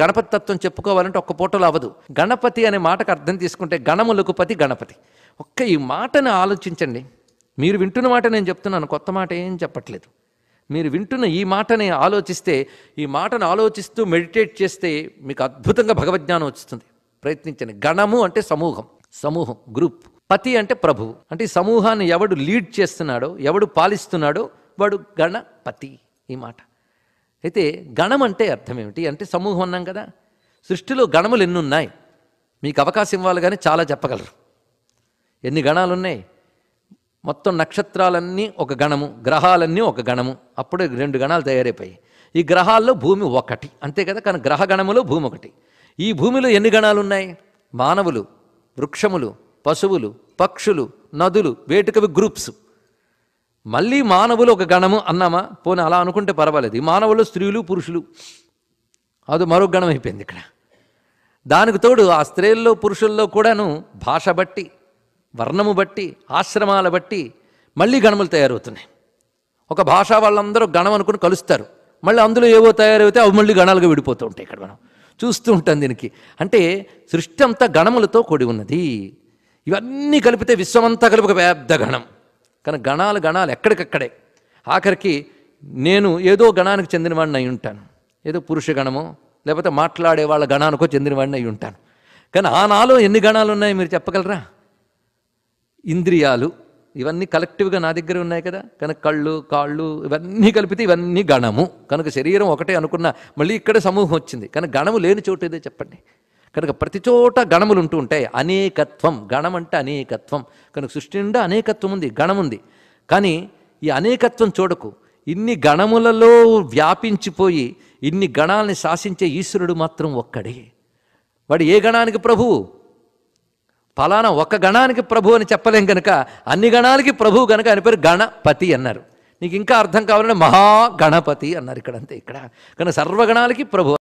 గణపతి తత్వం చెప్పుకోవాలంటే ఒక్క పూటలో అవ్వదు గణపతి అనే మాటకు అర్థం తీసుకుంటే గణములకు పతి గణపతి ఒక్క ఈ మాటను ఆలోచించండి మీరు వింటున్న మాట నేను చెప్తున్నాను కొత్త మాట ఏం చెప్పట్లేదు మీరు వింటున్న ఈ మాటని ఆలోచిస్తే ఈ మాటను ఆలోచిస్తూ మెడిటేట్ చేస్తే మీకు అద్భుతంగా భగవజ్ఞానం వస్తుంది ప్రయత్నించండి గణము అంటే సమూహం సమూహం గ్రూప్ పతి అంటే ప్రభువు అంటే ఈ సమూహాన్ని ఎవడు లీడ్ చేస్తున్నాడో ఎవడు పాలిస్తున్నాడో వాడు గణపతి ఈ మాట అయితే గణం అంటే అర్థం ఏమిటి అంటే సమూహం అన్నాం కదా సృష్టిలో గణములు ఎన్ని ఉన్నాయి మీకు అవకాశం ఇవ్వాలి కానీ చాలా చెప్పగలరు ఎన్ని గణాలు ఉన్నాయి మొత్తం నక్షత్రాలన్నీ ఒక గణము గ్రహాలన్నీ ఒక గణము అప్పుడే రెండు గణాలు తయారైపోయి ఈ గ్రహాల్లో భూమి ఒకటి అంతే కదా కానీ గ్రహ గణములో భూమి ఒకటి ఈ భూమిలో ఎన్ని గణాలు ఉన్నాయి మానవులు వృక్షములు పశువులు పక్షులు నదులు వేటుకవి గ్రూప్స్ మళ్ళీ మానవులు ఒక గణము అన్నామా పోనీ అలా అనుకుంటే పర్వాలేదు ఈ మానవులు స్త్రీలు పురుషులు అది మరో గణం అయిపోయింది ఇక్కడ దానికి తోడు ఆ స్త్రీల్లో పురుషుల్లో కూడాను భాష బట్టి వర్ణము బట్టి ఆశ్రమాల బట్టి మళ్ళీ గణములు తయారవుతున్నాయి ఒక భాష వాళ్ళందరూ గణం అనుకుని కలుస్తారు మళ్ళీ అందులో ఏవో తయారైతే అవి మళ్ళీ గణాలుగా విడిపోతూ ఉంటాయి ఇక్కడ మనం చూస్తూ ఉంటాం దీనికి అంటే సృష్టి అంతా గణములతో కూడి ఉన్నది ఇవన్నీ కలిపితే విశ్వమంతా కలిపి ఒక పెద్ద గణం కానీ గణాలు గణాలు ఎక్కడికక్కడే ఆఖరికి నేను ఏదో గణానికి చెందినవాడిని అయి ఉంటాను ఏదో పురుష గణమో లేకపోతే మాట్లాడే వాళ్ళ గణానికో చెందినవాడిని అయి ఉంటాను కానీ ఆ నాలో ఎన్ని గణాలు ఉన్నాయో మీరు చెప్పగలరా ఇంద్రియాలు ఇవన్నీ కలెక్టివ్గా నా దగ్గర ఉన్నాయి కదా కనుక కళ్ళు కాళ్ళు ఇవన్నీ కలిపితే ఇవన్నీ గణము కనుక శరీరం ఒకటే అనుకున్న మళ్ళీ ఇక్కడే సమూహం వచ్చింది కానీ గణము లేని చోటు ఏదో చెప్పండి కనుక ప్రతి చోట గణములు ఉంటూ ఉంటాయి అనేకత్వం గణం అంటే అనేకత్వం కనుక సృష్టి నిండా అనేకత్వం ఉంది గణం ఉంది కానీ ఈ అనేకత్వం చూడకు ఇన్ని గణములలో వ్యాపించిపోయి ఇన్ని గణాలని శాసించే ఈశ్వరుడు మాత్రం ఒక్కడే వాడు ఏ గణానికి ప్రభువు ఫలానా ఒక గణానికి ప్రభు అని చెప్పలేం కనుక అన్ని గణాలకి ప్రభువు కనుక అని పేరు గణపతి అన్నారు నీకు ఇంకా అర్థం కావాలంటే మహాగణపతి అన్నారు ఇక్కడ ఇక్కడ కానీ సర్వగణాలకి ప్రభు